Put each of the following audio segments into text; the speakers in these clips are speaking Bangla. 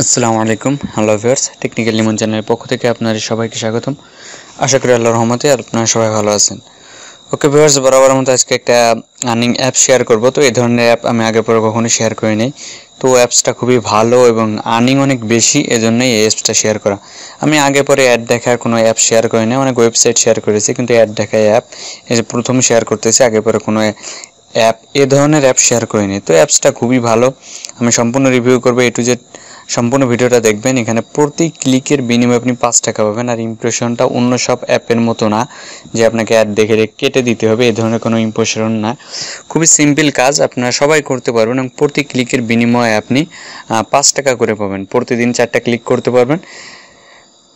আসসালামু আলাইকুম হ্যালো ভিউয়ার্স টেকনিক্যাল লিমন চ্যানেলের পক্ষ থেকে আপনাদের সবাইকে স্বাগতম আশা করি আল্লাহর রহমতে আপনারা সবাই ভালো আছেন ওকে ভিউয়ার্স বরাবর মতো আজকে একটা আর্নিং অ্যাপ শেয়ার করব তো এই ধরনের অ্যাপ আমি আগে পরে কখনো শেয়ার করি নাই তো অ্যাপসটা খুবই ভালো এবং আর্নিং অনেক বেশি এজন্যই এই অ্যাপসটা শেয়ার করা আমি আগে পরে অ্যাড দেখার কোনো অ্যাপ শেয়ার করি নাই অনেক ওয়েবসাইট শেয়ার করেছি কিন্তু অ্যাড দেখা অ্যাপ এই যে প্রথম শেয়ার করতেছি আগে পরে কোনো অ্যাপ এ ধরনের অ্যাপ শেয়ার করিনি তো অ্যাপসটা খুবই ভালো আমি সম্পূর্ণ রিভিউ করবো এ টু জেড সম্পূর্ণ ভিডিওটা দেখবেন এখানে প্রতি ক্লিকের বিনিময়ে আপনি পাঁচ টাকা পাবেন আর ইমপ্রেশনটা অন্য সব অ্যাপের মতো না যে আপনাকে অ্যাড দেখে কেটে দিতে হবে এ ধরনের কোনো ইমপ্রেশন না খুবই সিম্পল কাজ আপনারা সবাই করতে পারবেন এবং প্রতি ক্লিকের বিনিময়ে আপনি পাঁচ টাকা করে পাবেন প্রতিদিন চারটা ক্লিক করতে পারবেন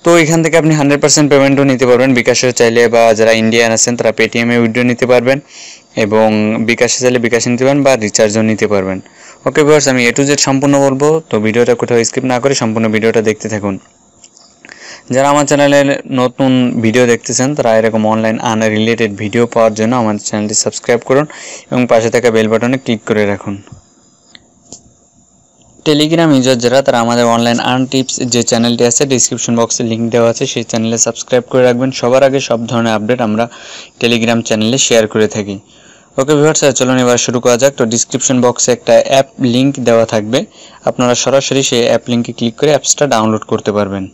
তো এখান থেকে আপনি হান্ড্রেড পার্সেন্ট পেমেন্টও নিতে পারবেন বিকাশে চাইলে বা যারা ইন্ডিয়ান আছেন তারা পেটিএমে উইড্রো নিতে পারবেন এবং বিকাশে চাইলে বিকাশ নিতে পারবেন বা রিচার্জও নিতে পারবেন ওকে ভিউয়ার্স আমি এ টু জেড সম্পূর্ণ বলবো তো ভিডিওটা কোথাও স্কিপ না করে সম্পূর্ণ ভিডিওটা দেখতে থাকুন যারা আমার চ্যানেলে নতুন ভিডিও দেখতেছেন তারা এরকম অনলাইন আন রিলেটেড ভিডিও পাওয়ার জন্য আমার চ্যানেলটি সাবস্ক্রাইব করুন এবং পাশে থাকা বেল বাটনে ক্লিক করে রাখুন টেলিগ্রাম ইউজার যারা তারা আমাদের অনলাইন আর্ন টিপস যে চ্যানেলটি আছে ডিসক্রিপশন বক্সে লিঙ্ক দেওয়া আছে সেই চ্যানেলে সাবস্ক্রাইব করে রাখবেন সবার আগে সব ধরনের আপডেট আমরা টেলিগ্রাম চ্যানেলে শেয়ার করে থাকি ওকে ভিভার্স চলুন এবার শুরু করা যাক তো ডিসক্রিপশন বক্সে একটা অ্যাপ লিঙ্ক দেওয়া থাকবে আপনারা সরাসরি সেই অ্যাপ লিঙ্কে ক্লিক করে অ্যাপসটা ডাউনলোড করতে পারবেন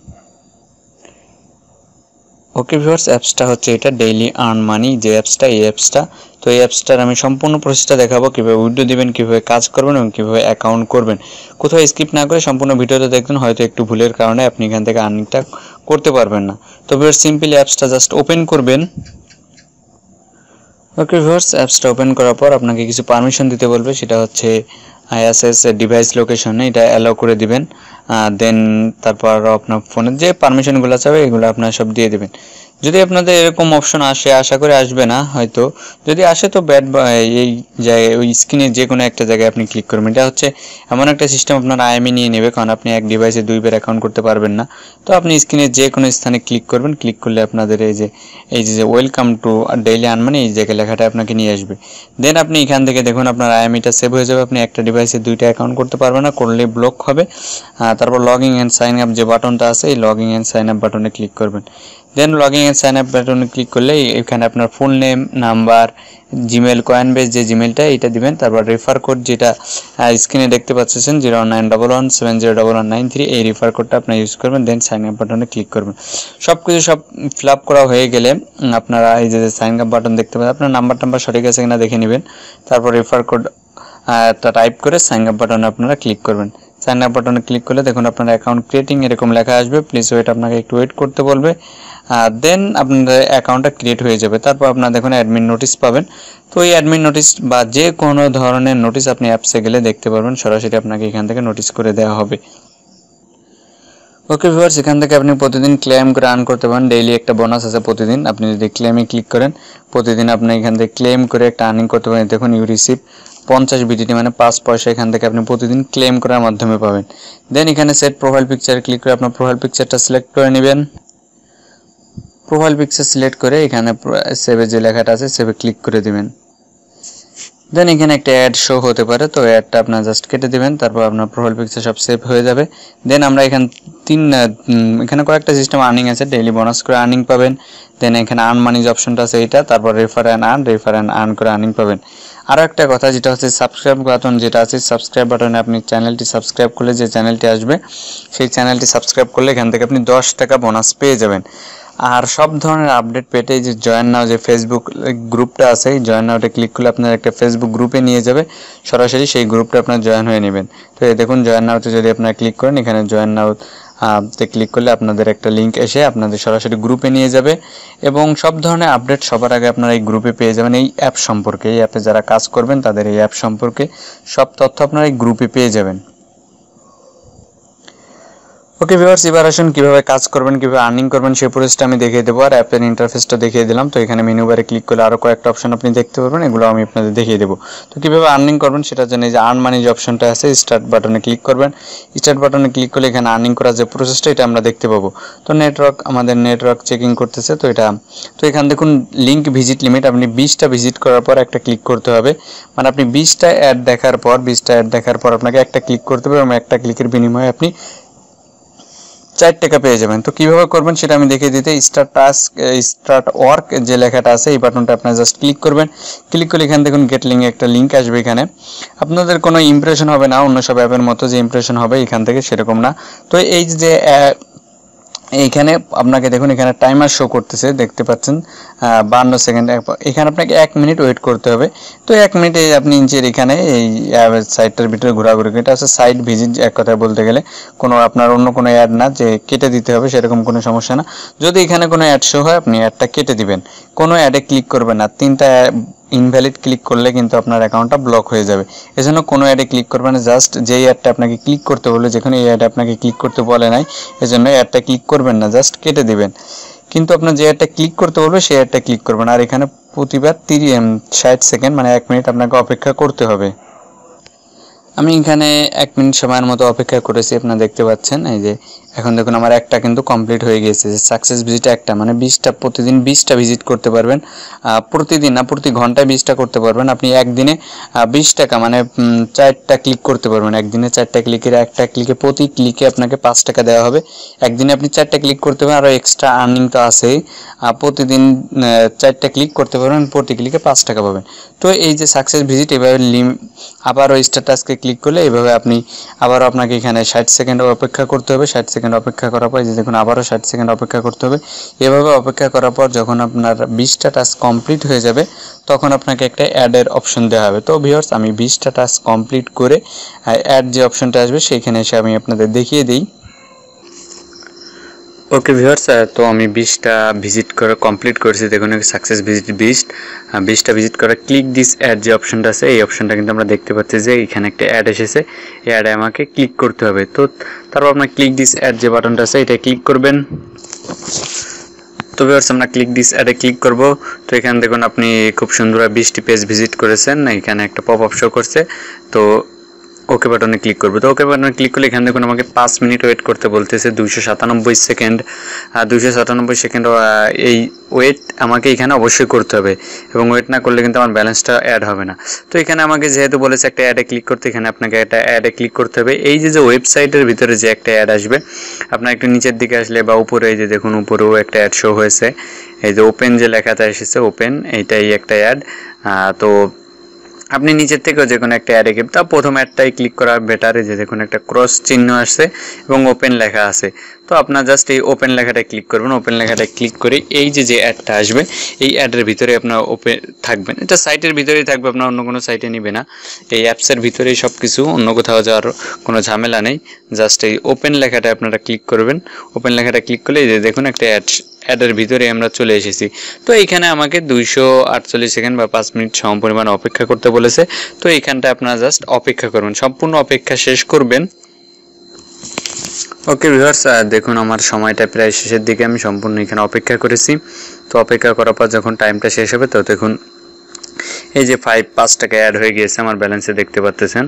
ওকে ভিভার্স অ্যাপসটা হচ্ছে এটা ডেইলি আর্ন মানি যে অ্যাপসটা এই অ্যাপসটা তো এই অ্যাপসটার আমি সম্পূর্ণ প্রসেসটা দেখাবো কীভাবে উইড্রো দিবেন কীভাবে কাজ করবেন এবং কীভাবে অ্যাকাউন্ট করবেন কোথাও স্কিপ না করে সম্পূর্ণ ভিডিওটা দেখবেন হয়তো একটু ভুলের কারণে আপনি এখান থেকে আর্নিংটা করতে পারবেন না তো ভিভার্স সিম্পলি অ্যাপসটা জাস্ট ওপেন করবেন ওকে ভিউয়ার্স অ্যাপসটা ওপেন করার পর আপনাকে কিছু পারমিশন দিতে বলবে সেটা হচ্ছে আইএসএস ডিভাইস লোকেশন এটা অ্যালাউ করে দিবেন দেন তারপর আপনার ফোনের যে পারমিশনগুলো চাবে এগুলো আপনার সব দিয়ে দেবেন যদি আপনাদের এরকম অপশন আসে আশা করে আসবে না হয়তো যদি আসে তো ব্যাট এই জায়গায় ওই স্ক্রিনে যে কোনো একটা জায়গায় আপনি ক্লিক করবেন এটা হচ্ছে এমন একটা সিস্টেম আপনার আইএমই নিয়ে নেবে কারণ আপনি এক ডিভাইসে দুইবার অ্যাকাউন্ট করতে পারবেন না তো আপনি স্ক্রিনে যে কোনো স্থানে ক্লিক করবেন ক্লিক করলে আপনাদের এই যে এই যে ওয়েলকাম টু ডেইলি আন মানে এই জায়গায় লেখাটা আপনাকে নিয়ে আসবে দেন আপনি এখান থেকে দেখুন আপনার আইএমইটা সেভ হয়ে যাবে আপনি একটা ডিভাইসে দুইটা অ্যাকাউন্ট করতে পারবেন না করলে ব্লক হবে তারপর লগিং অ্যান্ড সাইন আপ যে বাটনটা আছে এই লগিং অ্যান্ড সাইন আপ বাটনে ক্লিক করবেন then login and sign up বাটনে ক্লিক করলে এখানে আপনার ফুল নেম নাম্বার জিমেল কয়েন বেস যে জিমেলটা এটা দিবেন তারপর রেফার কোড যেটা স্ক্রিনে দেখতে পাচ্ছেন zero nine double one seven zero double one nine three এই রেফার কোডটা আপনার ইউজ করবেন দেন সাইন আপ বাটনে ক্লিক করবেন সব কিছু সব ফিল আপ করা হয়ে গেলে আপনারা এই যে সাইন আপ বাটন দেখতে পাবেন আপনার নাম্বার টাম্বার সঠিক আছে কিনা দেখে নেবেন তারপর রেফার কোড একটা টাইপ করে সাইন আপ বাটনে আপনারা ক্লিক করবেন সাইন আপ বাটনে ক্লিক করলে দেখুন আপনার অ্যাকাউন্ট ক্রিয়েটিং এরকম লেখা আসবে প্লিজ ওয়েট আপনাকে একটু ওয়েট করতে বলবে দেন হ্যাঁ, আপনাদের অ্যাকাউন্টটা ক্রিয়েট হয়ে যাবে তারপর আপনার দেখুন অ্যাডমিন নোটিস পাবেন তো এই অ্যাডমিন নোটিস বা যে কোনো ধরনের নোটিস আপনি অ্যাপসে গেলে দেখতে পারবেন সরাসরি আপনাকে এখান থেকে নোটিস করে দেওয়া হবে ওকে ভিউয়ার্স এখান থেকে আপনি প্রতিদিন ক্লেম করে আর্ন করতে পারেন ডেইলি একটা বোনাস আছে প্রতিদিন আপনি যদি ক্লেমে ক্লিক করেন প্রতিদিন আপনি এখান থেকে ক্লেম করে একটা আর্নিং করতে পারেন দেখুন ইউ রিসিভ পঞ্চাশ বিটিটি মানে পাঁচ পয়সা এখান থেকে আপনি প্রতিদিন ক্লেম করার মাধ্যমে পাবেন দেন এখানে সেট প্রোফাইল পিকচার ক্লিক করে আপনার প্রোফাইল পিকচারটা সিলেক্ট করে নেবেন প্রোফাইল পিকচার সিলেক্ট করে এখানে সেভে যে লেখাটা আছে সেভে ক্লিক করে দিবেন দেন এখানে একটা অ্যাড শো হতে পারে তো অ্যাডটা আপনার জাস্ট কেটে দেবেন তারপর আপনার প্রোফাইল পিকচার সব সেভ হয়ে যাবে দেন আমরা এখান তিন এখানে কয়েকটা সিস্টেম আর্নিং আছে ডেইলি বোনাস করে আর্নিং পাবেন দেন এখানে আর্ন মানি যে অপশনটা আছে এটা তারপর refer and earn refer and earn করে আর্নিং পাবেন আরও একটা কথা যেটা হচ্ছে সাবস্ক্রাইব বাটন যেটা আছে সাবস্ক্রাইব বাটনে আপনি চ্যানেলটি সাবস্ক্রাইব করলে যে চ্যানেলটি আসবে সেই চ্যানেলটি সাবস্ক্রাইব করলে এখান থেকে আপনি দশ টাকা বোনাস পেয়ে যাবেন আর সব ধরনের আপডেট পেতে যে জয়েন নাও যে ফেসবুক গ্রুপটা আছে এই জয়েন নাওটা ক্লিক করলে আপনার একটা ফেসবুক গ্রুপে নিয়ে যাবে সরাসরি সেই গ্রুপটা আপনার জয়েন হয়ে নেবেন তো এই দেখুন জয়েন নাওতে যদি আপনারা ক্লিক করেন এখানে জয়েন নাও তে ক্লিক করলে আপনাদের একটা লিঙ্ক এসে আপনাদের সরাসরি গ্রুপে নিয়ে যাবে এবং সব ধরনের আপডেট সবার আগে আপনারা এই গ্রুপে পেয়ে যাবেন এই অ্যাপ সম্পর্কে এই অ্যাপে যারা কাজ করবেন তাদের এই অ্যাপ সম্পর্কে সব তথ্য আপনারা এই গ্রুপে পেয়ে যাবেন ওকে ভিউয়ার্স এবার আসুন কীভাবে কাজ করবেন কীভাবে আর্নিং করবেন সেই প্রসেসটা আমি দেখিয়ে দেবো আর অ্যাপের ইন্টারফেসটা দেখিয়ে দিলাম তো এখানে মেনু বারে ক্লিক করলে আরও কয়েকটা অপশন আপনি দেখতে পারবেন এগুলো আমি আপনাদের দেখিয়ে দেবো তো কীভাবে আর্নিং করবেন সেটার জন্য যে আর্ন মানি যে অপশনটা আছে স্টার্ট বাটনে ক্লিক করবেন স্টার্ট বাটনে ক্লিক করলে এখানে আর্নিং করার যে প্রসেসটা এটা আমরা দেখতে পাবো তো নেটওয়ার্ক আমাদের নেটওয়ার্ক চেকিং করতেছে তো এটা তো এখানে দেখুন লিঙ্ক ভিজিট লিমিট আপনি বিশটা ভিজিট করার পর একটা ক্লিক করতে হবে মানে আপনি বিশটা অ্যাড দেখার পর বিশটা অ্যাড দেখার পর আপনাকে একটা ক্লিক করতে হবে এবং একটা ক্লিকের বিনিময়ে আপনি চার টাকা পেয়ে যাবেন তো কিভাবে করবেন সেটা আমি দেখিয়ে দিতে স্টার্ট টাস্ক স্টার্ট ওয়ার্ক যে লেখাটা আছে এই বাটনটা আপনারা জাস্ট ক্লিক করবেন ক্লিক করলে এখানে দেখুন গেট লিঙ্কে একটা লিঙ্ক আসবে এখানে আপনাদের কোনো ইমপ্রেশন হবে না অন্য সব অ্যাপের মতো যে ইমপ্রেশন হবে এখান থেকে সেরকম না তো এই যে এখানে আপনাকে দেখুন এখানে টাইমার শো করতেছে দেখতে পাচ্ছেন বান্ন সেকেন্ড এখানে আপনাকে এক মিনিট ওয়েট করতে হবে তো এক মিনিটে আপনি ইঞ্চের এখানে এই সাইটটার ভিতরে ঘোরাঘুরি এটা হচ্ছে সাইট ভিজিট এক কথায় বলতে গেলে কোনো আপনার অন্য কোনো অ্যাড না যে কেটে দিতে হবে সেরকম কোনো সমস্যা না যদি এখানে কোনো অ্যাড শো হয় আপনি অ্যাডটা কেটে দিবেন কোনো অ্যাডে ক্লিক করবেন না তিনটা ইনভ্যালিড ক্লিক করলে কিন্তু আপনার অ্যাকাউন্টটা ব্লক হয়ে যাবে এজন্য কোনো অ্যাডে ক্লিক করবেন জাস্ট যেই অ্যাডটা আপনাকে ক্লিক করতে বলে যেখানে এই অ্যাড আপনাকে ক্লিক করতে বলে নাই এজন্য অ্যাডটা ক্লিক করবেন না জাস্ট কেটে দেবেন কিন্তু আপনার যে অ্যাডটা ক্লিক করতে বলবে সেই অ্যাডটা ক্লিক করবেন আর এখানে প্রতিবার তিরিশ ষাট সেকেন্ড মানে এক মিনিট আপনাকে অপেক্ষা করতে হবে আমি এখানে এক মিনিট সময়ের মতো অপেক্ষা করেছি আপনারা দেখতে পাচ্ছেন এই যে এখন দেখুন আমার একটা কিন্তু কমপ্লিট হয়ে গেছে সাকসেস ভিজিট একটা মানে বিশটা প্রতিদিন বিশটা ভিজিট করতে পারবেন প্রতিদিন না প্রতি ঘন্টায় বিশটা করতে পারবেন আপনি একদিনে বিশ টাকা মানে চারটা ক্লিক করতে পারবেন একদিনে চারটা ক্লিকের একটা ক্লিকে প্রতি ক্লিকে আপনাকে পাঁচ টাকা দেওয়া হবে একদিনে আপনি চারটা ক্লিক করতে পারবেন আরও এক্সট্রা আর্নিং তো আছে প্রতিদিন চারটা ক্লিক করতে পারবেন প্রতি ক্লিকে পাঁচ টাকা পাবেন তো এই যে সাকসেস ভিজিট এভাবে লিম আবার ওই স্ট্যাটাসকে ক্লিক করলে এইভাবে আপনি আবারও আপনাকে এখানে ষাট সেকেন্ড অপেক্ষা করতে হবে ষাট সেকেন্ড অপেক্ষা করার পর যে দেখুন আবারও ষাট সেকেন্ড অপেক্ষা করতে হবে এভাবে অপেক্ষা করার পর যখন আপনার বিশটা টাস্ক কমপ্লিট হয়ে যাবে তখন আপনাকে একটা অ্যাডের অপশন দেওয়া হবে তো ভিওর্স আমি বিশটা টাস্ক কমপ্লিট করে অ্যাড যে অপশনটা আসবে সেইখানে এসে আমি আপনাদের দেখিয়ে দিই ওকে ভিউয়ার্স তো আমি বিশটা ভিজিট করে কমপ্লিট করেছি দেখুন সাকসেস ভিজিট বিশ বিশটা ভিজিট করা ক্লিক দিস অ্যাড যে অপশনটা আছে এই অপশনটা কিন্তু আমরা দেখতে পাচ্ছি যে এখানে একটা অ্যাড এসেছে এই অ্যাডে আমাকে ক্লিক করতে হবে তো তারপর আপনার ক্লিক দিস অ্যাড যে বাটনটা আছে এটা ক্লিক করবেন তো ভিউয়ার্স আমরা ক্লিক দিস অ্যাডে ক্লিক করব তো এখানে দেখুন আপনি খুব সুন্দর বিশটি পেজ ভিজিট করেছেন এখানে একটা পপ আপ শো করছে তো ওকে বাটনে ক্লিক করবে তো ওকে বাটনে ক্লিক করলে এখানে দেখুন আমাকে পাঁচ মিনিট ওয়েট করতে বলতেছে দুইশো সাতানব্বই সেকেন্ড আর দুইশো সাতানব্বই সেকেন্ড এই ওয়েট আমাকে এখানে অবশ্যই করতে হবে এবং ওয়েট না করলে কিন্তু আমার ব্যালেন্সটা অ্যাড হবে না তো এখানে আমাকে যেহেতু বলেছে একটা অ্যাডে ক্লিক করতে এখানে আপনাকে একটা অ্যাডে ক্লিক করতে হবে এই যে যে ওয়েবসাইটের ভিতরে যে একটা অ্যাড আসবে আপনার একটু নিচের দিকে আসলে বা উপরে এই যে দেখুন উপরেও একটা অ্যাড শো হয়েছে এই যে ওপেন যে লেখাতে এসেছে ওপেন এইটাই একটা অ্যাড তো আপনি নিচের থেকেও যে কোনো একটা অ্যাডে তা প্রথম অ্যাডটাই ক্লিক করা বেটারে যে কোনো একটা ক্রস চিহ্ন আসছে এবং ওপেন লেখা আছে তো আপনার জাস্ট এই ওপেন লেখাটায় ক্লিক করবেন ওপেন লেখাটায় ক্লিক করে এই যে যে অ্যাডটা আসবে এই অ্যাডের ভিতরে আপনার ওপেন থাকবেন এটা সাইটের ভিতরেই থাকবে আপনার অন্য কোনো সাইটে নেবে না এই অ্যাপসের ভিতরেই সব কিছু অন্য কোথাও যাওয়ার কোনো ঝামেলা নেই জাস্ট এই ওপেন লেখাটা আপনারা ক্লিক করবেন ওপেন লেখাটা ক্লিক করলে এই যে দেখুন একটা অ্যাড অ্যাডের ভিতরে আমরা চলে এসেছি তো এইখানে আমাকে দুইশো আটচল্লিশ সেকেন্ড বা পাঁচ মিনিট সম পরিমাণ অপেক্ষা করতে বলেছে তো এইখানটা আপনারা জাস্ট অপেক্ষা করবেন সম্পূর্ণ অপেক্ষা শেষ করবেন ওকে ভিউয়ার্স দেখুন আমার সময়টা প্রায় শেষের দিকে আমি সম্পূর্ণ এখানে অপেক্ষা করেছি তো অপেক্ষা করার পর যখন টাইমটা শেষ হবে তো দেখুন এই যে ফাইভ পাঁচ টাকা অ্যাড হয়ে গিয়েছে আমার ব্যালেন্সে দেখতে পাচ্তেছেন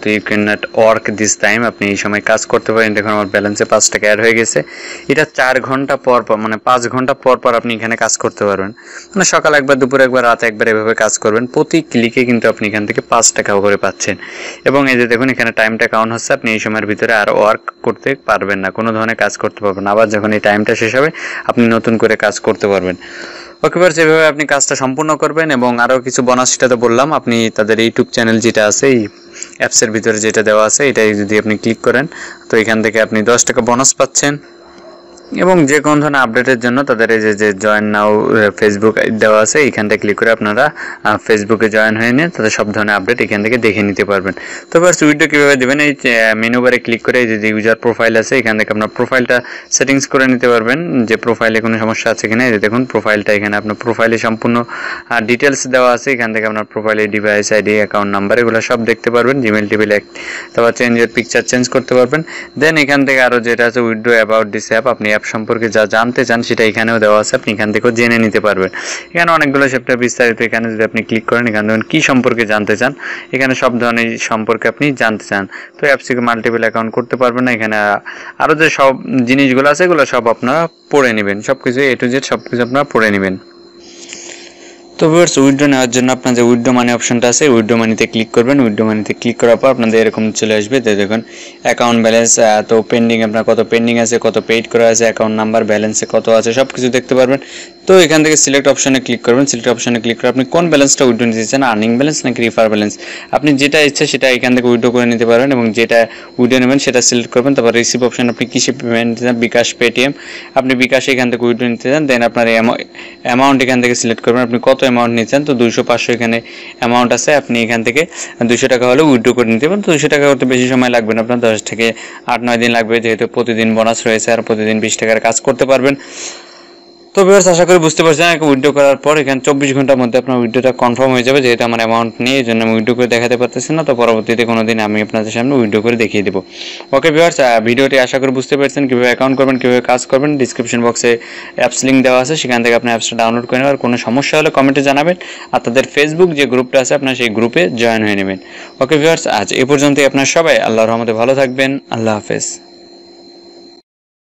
তো you can not work this time আপনি এই সময় কাজ করতে পারেন দেখুন আমার ব্যালেন্সে পাঁচ টাকা অ্যাড হয়ে গেছে এটা চার ঘন্টা পর পর মানে পাঁচ ঘন্টা পর পর আপনি এখানে কাজ করতে পারবেন মানে সকাল একবার দুপুর একবার রাতে একবার এভাবে কাজ করবেন প্রতি ক্লিকে কিন্তু আপনি এখান থেকে পাঁচ টাকা করে পাচ্ছেন এবং এই যে দেখুন এখানে টাইমটা কাউন্ট হচ্ছে আপনি এই সময়ের ভিতরে আর ওয়ার্ক করতে পারবেন না কোনো ধরনের কাজ করতে পারবেন আবার যখন এই টাইমটা শেষ হবে আপনি নতুন করে কাজ করতে পারবেন ওকেবার যেভাবে আপনি কাজটা সম্পূর্ণ করবেন এবং আরও কিছু বোনাস সেটা তো বললাম আপনি তাদের ইউটিউব চ্যানেল যেটা আছে এই অ্যাপসের ভিতরে যেটা দেওয়া আছে এটাই যদি আপনি ক্লিক করেন তো এখান থেকে আপনি দশ টাকা বোনাস পাচ্ছেন এবং যে কোনো ধরনের আপডেটের জন্য তাদের এই যে জয়েন নাও ফেসবুক দেওয়া আছে এইখানটা ক্লিক করে আপনারা ফেসবুকে জয়েন হয়ে নিয়ে তাদের সব ধরনের আপডেট এখান থেকে দেখে নিতে পারবেন তো ফার্স্ট উইডো কীভাবে দেবেন এই মেনু বারে ক্লিক করে এই যে ইউজার প্রোফাইল আছে এখান থেকে আপনার প্রোফাইলটা সেটিংস করে নিতে পারবেন যে প্রোফাইলে কোনো সমস্যা আছে কিনা এই যে দেখুন প্রোফাইলটা এখানে আপনার প্রোফাইলে সম্পূর্ণ ডিটেলস দেওয়া আছে এখান থেকে আপনার প্রোফাইলে ডিভাইস আইডি অ্যাকাউন্ট নাম্বার এগুলো সব দেখতে পারবেন জিমেল টিমেল তারপর চেঞ্জের পিকচার চেঞ্জ করতে পারবেন দেন এখান থেকে আরও যেটা আছে উইডো অ্যাবাউট দিস অ্যাপ আপনি অ্যাপ অ্যাপ সম্পর্কে যা জানতে চান সেটা এখানেও দেওয়া আছে আপনি এখান থেকেও জেনে নিতে পারবেন এখানে অনেকগুলো চ্যাপ্টার বিস্তারিত এখানে যদি আপনি ক্লিক করেন এখান দেখুন কী সম্পর্কে জানতে চান এখানে সব ধরনের সম্পর্কে আপনি জানতে চান তো অ্যাপস থেকে মাল্টিপল অ্যাকাউন্ট করতে পারবেন না এখানে আরও যে সব জিনিসগুলো আছে এগুলো সব আপনারা পড়ে নেবেন সব কিছু এ টু জেড সব কিছু আপনারা পড়ে নেবেন তো ভিউয়ার্স উইড্রো নেওয়ার জন্য আপনাদের উইড্রো মানি অপশনটা আছে উইড্রো মানিতে ক্লিক করবেন উইড্রো মানিতে ক্লিক করার পর আপনাদের এরকম চলে আসবে তো দেখুন অ্যাকাউন্ট ব্যালেন্স তো পেন্ডিং আপনার কত পেন্ডিং আছে কত পেইড করা আছে অ্যাকাউন্ট নাম্বার ব্যালেন্সে কত আছে সব কিছু দেখতে পারবেন তো এখান থেকে সিলেক্ট অপশানে ক্লিক করবেন সিলেক্ট অপশানে ক্লিক করে আপনি কোন ব্যালেন্সটা উইড্রো নিতে চান আর্নিং ব্যালেন্স নাকি রিফার ব্যালেন্স আপনি যেটা ইচ্ছা সেটা এখান থেকে উইড্রো করে নিতে পারবেন এবং যেটা উইড্রো নেবেন সেটা সিলেক্ট করবেন তারপর রিসিভ অপশান আপনি কিসে পেমেন্ট দিতে চান বিকাশ পেটিএম আপনি বিকাশে এখান থেকে উইড্রো নিতে চান দেন আপনার অ্যামাউন্ট এখান থেকে সিলেক্ট করবেন আপনি কত অ্যামাউন্ট নিতে চান তো দুশো পাঁচশো এখানে অ্যামাউন্ট আছে আপনি এখান থেকে দুশো টাকা হলে উইড্রো করে নিতে পারেন তো দুশো টাকা করতে বেশি সময় লাগবে না আপনার দশ থেকে আট নয় দিন লাগবে যেহেতু প্রতিদিন বোনাস রয়েছে আর প্রতিদিন বিশ টাকার কাজ করতে পারবেন তো ভিউয়ার্স আশা করি বুঝতে পারছেন একটা উইড্রো করার পর এখানে চব্বিশ ঘন্টার মধ্যে আপনার উইড্রোটা কনফার্ম হয়ে যাবে যেহেতু আমার অ্যামাউন্ট নেই এই জন্য আমি উইড্রো করে দেখাতে পারতেছি না তো পরবর্তীতে কোনো দিন আমি আপনাদের সামনে উইড্রো করে দেখিয়ে দেবো ওকে ভিউয়ার্স ভিডিওটি আশা করি বুঝতে পারছেন কীভাবে অ্যাকাউন্ট করবেন কীভাবে কাজ করবেন ডিসক্রিপশন বক্সে অ্যাপস লিঙ্ক দেওয়া আছে সেখান থেকে আপনি অ্যাপসটা ডাউনলোড করে নেওয়ার কোনো সমস্যা হলে কমেন্টে জানাবেন আর তাদের ফেসবুক যে গ্রুপটা আছে আপনার সেই গ্রুপে জয়েন হয়ে নেবেন ওকে ভিউয়ার্স আজ এ পর্যন্তই আপনার সবাই আল্লাহ রহমতে ভালো থাকবেন আল্লাহ হাফেজ